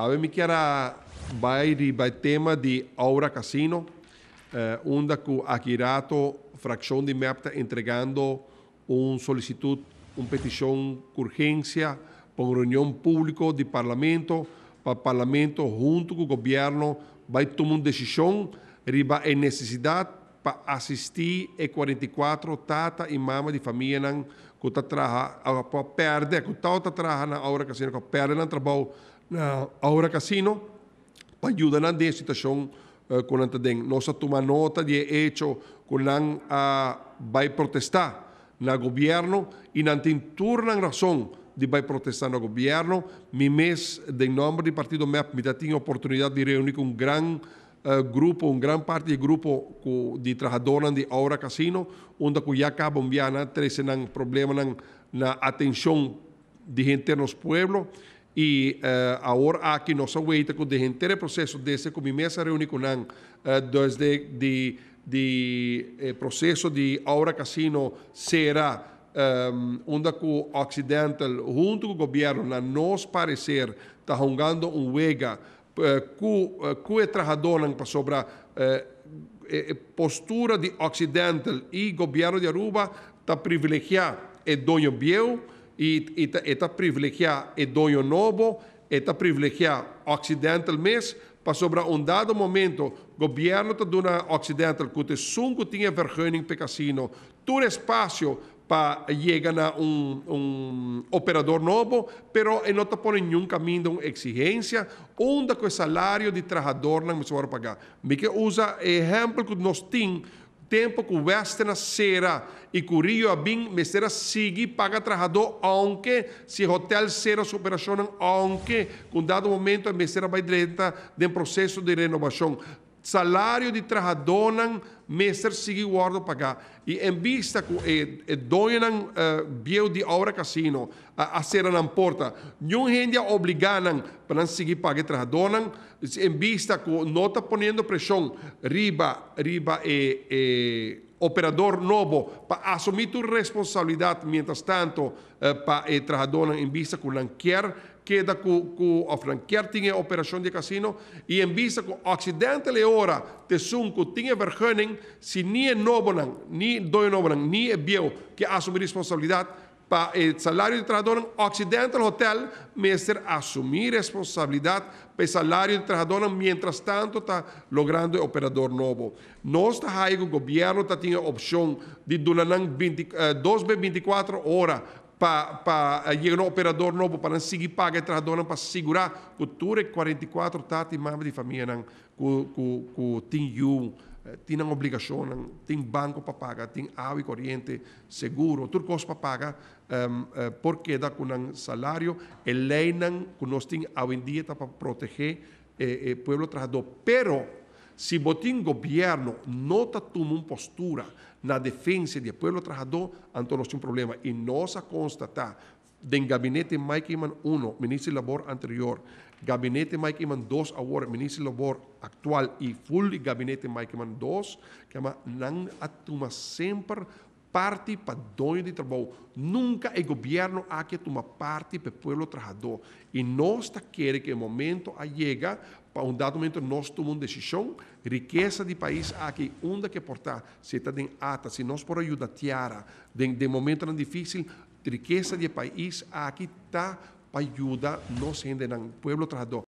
Avem Kiara vai o tema de Aura Casino, eh, onde que Akirato fração de MEPTA entregando um solicitude, um petição com urgência para uma reunião pública de parlamento, para o parlamento junto com o governo vai tomar uma decisão riba a necessidade para assistir e 44 tata e mama de família que tá a perde que tá tá na hora que assim que perde o trabalho Ahora Casino Casino pa ayudar la situación eh, con uh, kung nanta Nosotros tomamos nota de hecho va la uh, y el gobierno y en razón razón de protestar en el gobierno. Mi mes de nombre del partido MEP mi la oportunidad de reunir con un gran eh, grupo, un gran parte del grupo de trabajadores de Ahora Casino, donde ya cabo un problema en la atención de gente en los pueblos. e uh, eh, aqui nós nos aguaita processo el entero desde que comienza a reunir con uh, desde el de, eh, proceso de ahora casino será um, onde o Occidental, junto com o governo, na nos parecer, está rongando um wega que uh, é eh, trajador para sobre a postura de Occidental e governo de Aruba está privilegiar o dono bio e, e, ta, e privilegiar e novo, e ta privilegiar occidental mês, para sobre um dado momento, o governo da Duna Occidental, que te sunco tinha vergonha em casino, todo espaço para chegar a um, um operador novo, pero não está por nenhum caminho de uma exigência, onde o salário de trabalhador não se vai pagar. Me que usa exemplo que nós temos tempo que veste na cera e curillo a bin mesera sigui paga trabajador aunque o hotel cera se operación aunque com dado momento a mesera vai direita de processo de renovação salario de trajadonan mestre sigue guardo pagar y en vista que eh, eh, eh de obra casino a, a ser na porta nenhum gente obligan para seguir pagar trajadonan en vista que no está poniendo presión riba riba e operador novo para asumir tu responsabilidad mientras tanto para eh, en vista que não quer queda con la a franquear tiene operación de casino y en vista de que le ora te sunco si vergonha se ni nobonan ni doi nobonan ni bio que asume responsabilidad para el salario de trabajador, accidente el hotel mester asumir responsabilidad para el salario de trabajador mientras tanto está logrando operador nuevo. No está ahí el gobierno tá tiene opción de durar eh, dos 24 horas para pa eh, un operador nuevo, para seguir paga el este tradona para segurar cultura 44 tati membros de familia que com obligaciones, com banco para pagar tiene agua y corriente, seguro turcos cosas para pagar em, eh, porque da un salario y ley ley que nós tem para proteger el eh, eh trabajador. pero si botín gobierno no está postura na defensa de pueblo trabajador, entonces no temos un problema. no constatado constata el gabinete Mike Iman 1, ministro de Labor anterior, gabinete Mike Iman 2 ahora ministro de Labor actual y full gabinete Mike Iman 2, que no toma siempre... parte para dono de trabalho. Nunca o governo há que tomar parte para o povo trabalhador. E nós queremos que o momento chega, para um dado momento nós tomamos uma decisão, riqueza de país há que onde que portar, se está em ata, se nós por ajudar tiara, de, de momento tão difícil, riqueza de país há que está para ajudar nós ainda povo trabalhador.